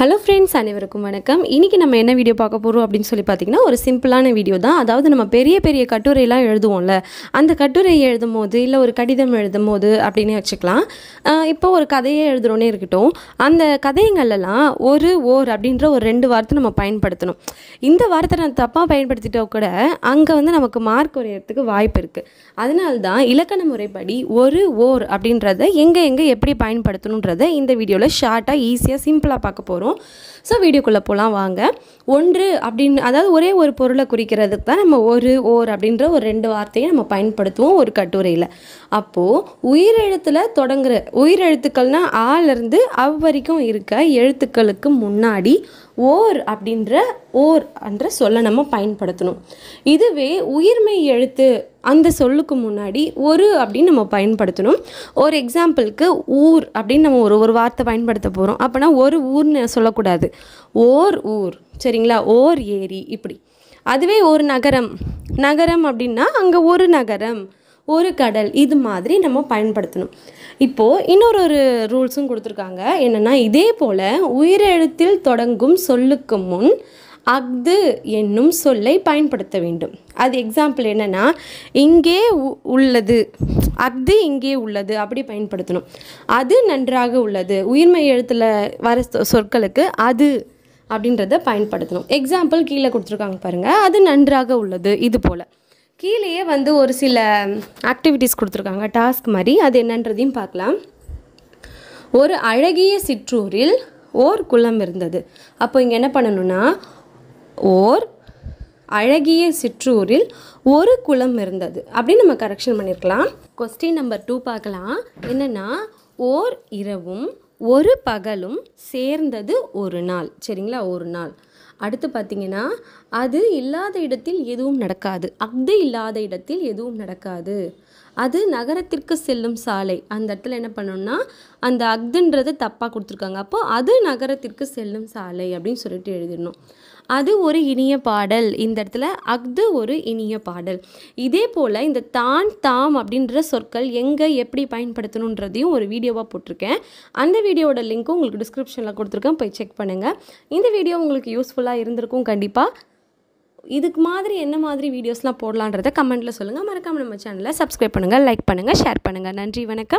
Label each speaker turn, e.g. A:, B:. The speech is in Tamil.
A: ஹலோ ஃப்ரெண்ட்ஸ் அனைவருக்கும் வணக்கம் இன்றைக்கி நம்ம என்ன வீடியோ பார்க்க போகிறோம் அப்படின்னு சொல்லி பார்த்தீங்கன்னா ஒரு சிம்பிளான வீடியோ தான் அதாவது நம்ம பெரிய பெரிய கட்டுரையெல்லாம் எழுதுவோம்ல அந்த கட்டுரையை எழுதும் போது இல்லை ஒரு கடிதம் எழுதும் போது அப்படின்னு வச்சுக்கலாம் இப்போ ஒரு கதையை எழுதுகிறோன்னே இருக்கட்டும் அந்த கதைங்கள்லாம் ஒரு ஓர் அப்படின்ற ஒரு ரெண்டு வார்த்தை நம்ம பயன்படுத்தணும் இந்த வார்த்தை நான் தப்பாக பயன்படுத்திட்டோம் கூட அங்கே வந்து நமக்கு மார்க் குறையிறதுக்கு வாய்ப்பு இருக்குது அதனால தான் இலக்கண முறைப்படி ஒரு ஓர் அப்படின்றத எங்கே எங்கே எப்படி பயன்படுத்தணுன்றதை இந்த வீடியோவில் ஷார்ட்டாக ஈஸியாக சிம்பிளாக பார்க்க போகிறோம் வரும் ஸோ வீடியோக்குள்ளே போகலாம் வாங்க ஒன்று அப்படின்னு அதாவது ஒரே ஒரு பொருளை குறிக்கிறதுக்கு தான் நம்ம ஒரு ஓர் அப்படின்ற ஒரு ரெண்டு வார்த்தையை நம்ம பயன்படுத்துவோம் ஒரு கட்டுரையில் அப்போது உயிரெழுத்தில் தொடங்குற உயிரெழுத்துக்கள்னால் ஆலேருந்து அவ்வரைக்கும் வரைக்கும் இருக்க எழுத்துக்களுக்கு முன்னாடி ஓர் அப்படின்ற ஓர் என்ற சொல்ல நம்ம பயன்படுத்தணும் இதுவே உயிர்மை எழுத்து அந்த சொல்லுக்கு முன்னாடி ஒரு அப்படின்னு நம்ம பயன்படுத்தணும் ஒரு எக்ஸாம்பிளுக்கு ஊர் அப்படின்னு நம்ம ஒரு ஒரு வார்த்தை பயன்படுத்த போகிறோம் அப்போனா ஒரு ஊர்னு சொல்லக்கூடாது ஓர் ஊர் சரிங்களா ஓர் ஏரி இப்படி அதுவே ஒரு நகரம் நகரம் அப்படின்னா அங்கே ஒரு நகரம் ஒரு கடல் இது மாதிரி நம்ம பயன்படுத்தணும் இப்போது இன்னொரு ஒரு ரூல்ஸும் கொடுத்துருக்காங்க என்னென்னா இதே போல் உயிரெழுத்தில் தொடங்கும் சொல்லுக்கு முன் அஃது என்னும் சொல்லை பயன்படுத்த வேண்டும் அது எக்ஸாம்பிள் என்னென்னா இங்கே உள்ளது அஃது இங்கே உள்ளது அப்படி பயன்படுத்தணும் அது நன்றாக உள்ளது உயிர்மை எழுத்தில் வர சொற்களுக்கு அது அப்படின்றத பயன்படுத்தணும் எக்ஸாம்பிள் கீழே கொடுத்துருக்காங்க பாருங்கள் அது நன்றாக உள்ளது இது போல் கீழேயே வந்து ஒரு சில ஆக்டிவிட்டீஸ் கொடுத்துருக்காங்க டாஸ்க் மாதிரி அது என்னன்றதையும் பார்க்கலாம் ஒரு அழகிய சிற்றூரில் ஓர் குளம் இருந்தது அப்போ இங்கே என்ன பண்ணணும்னா ஓர் அழகிய சிற்றூரில் ஒரு குளம் இருந்தது அப்படின்னு நம்ம கரெக்ஷன் பண்ணியிருக்கலாம் கொஸ்டின் நம்பர் டூ பார்க்கலாம் என்னென்னா ஓர் இரவும் ஒரு பகலும் சேர்ந்தது ஒரு நாள் சரிங்களா ஒரு நாள் அடுத்து பார்த்தீங்கன்னா அது இல்லாத இடத்தில் எதுவும் நடக்காது அஃது இல்லாத இடத்தில் எதுவும் நடக்காது அது நகரத்திற்கு செல்லும் சாலை அந்த இடத்துல என்ன பண்ணணும்னா அந்த அக்துன்றது தப்பாக கொடுத்துருக்காங்க அப்போ அது நகரத்திற்கு செல்லும் சாலை அப்படின்னு சொல்லிட்டு எழுதிடணும் அது ஒரு இனிய பாடல் இந்த இடத்துல அஃது ஒரு இனிய பாடல் இதே போல் இந்த தான் தாம் அப்படின்ற சொற்கள் எங்கே எப்படி பயன்படுத்தணுன்றதையும் ஒரு வீடியோவாக போட்டிருக்கேன் அந்த வீடியோவோட லிங்க்கும் உங்களுக்கு டிஸ்கிரிப்ஷனில் கொடுத்துருக்கேன் போய் செக் பண்ணுங்கள் இந்த வீடியோ உங்களுக்கு யூஸ் யூஸ்ஃபுல்லாக இருந்திருக்கும் கண்டிப்பாக இதுக்கு மாதிரி என்ன மாதிரி வீடியோஸ்லாம் போடலான்றதை கமெண்ட்டில் சொல்லுங்கள் மறக்காமல் நம்ம சேனலை சப்ஸ்கிரைப் பண்ணுங்கள் லைக் பண்ணுங்கள் ஷேர் பண்ணுங்கள் நன்றி வணக்கம்